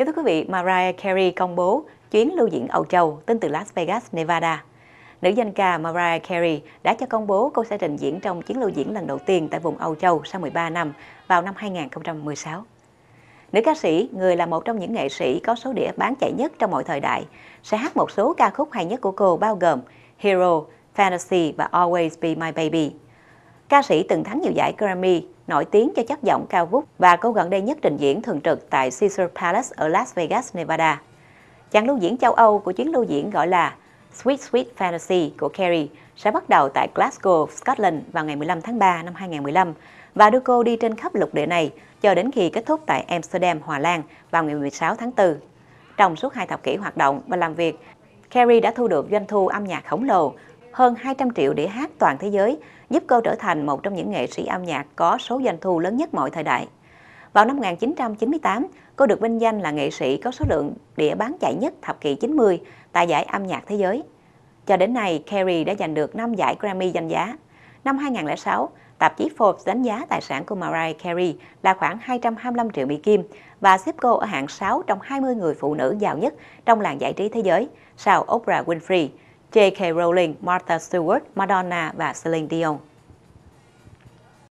Kính thưa quý vị, Mariah Carey công bố chuyến lưu diễn Âu Châu tính từ Las Vegas, Nevada. Nữ danh ca Mariah Carey đã cho công bố cô sẽ trình diễn trong chuyến lưu diễn lần đầu tiên tại vùng Âu Châu sau 13 năm vào năm 2016. Nữ ca sĩ, người là một trong những nghệ sĩ có số đĩa bán chạy nhất trong mọi thời đại, sẽ hát một số ca khúc hay nhất của cô bao gồm Hero, Fantasy và Always Be My Baby. Ca sĩ từng thắng nhiều giải Grammy, nổi tiếng cho chất giọng cao vút và cô gần đây nhất trình diễn thường trực tại Caesar Palace ở Las Vegas, Nevada. Chặng lưu diễn châu Âu của chuyến lưu diễn gọi là Sweet Sweet Fantasy của Carrie sẽ bắt đầu tại Glasgow, Scotland vào ngày 15 tháng 3 năm 2015 và đưa cô đi trên khắp lục địa này cho đến khi kết thúc tại Amsterdam, Hòa Lan vào ngày 16 tháng 4. Trong suốt hai thập kỷ hoạt động và làm việc, Carrie đã thu được doanh thu âm nhạc khổng lồ hơn 200 triệu đĩa hát toàn thế giới, giúp cô trở thành một trong những nghệ sĩ âm nhạc có số doanh thu lớn nhất mọi thời đại. Vào năm 1998, cô được vinh danh là nghệ sĩ có số lượng đĩa bán chạy nhất thập kỷ 90 tại giải âm nhạc thế giới. Cho đến nay, Carey đã giành được 5 giải Grammy danh giá. Năm 2006, tạp chí Forbes đánh giá tài sản của Mariah Carey là khoảng 225 triệu Mỹ Kim và xếp cô ở hạng 6 trong 20 người phụ nữ giàu nhất trong làng giải trí thế giới, sau Oprah Winfrey. J.K. Rowling, Martha Stewart, Madonna và Celine Dion.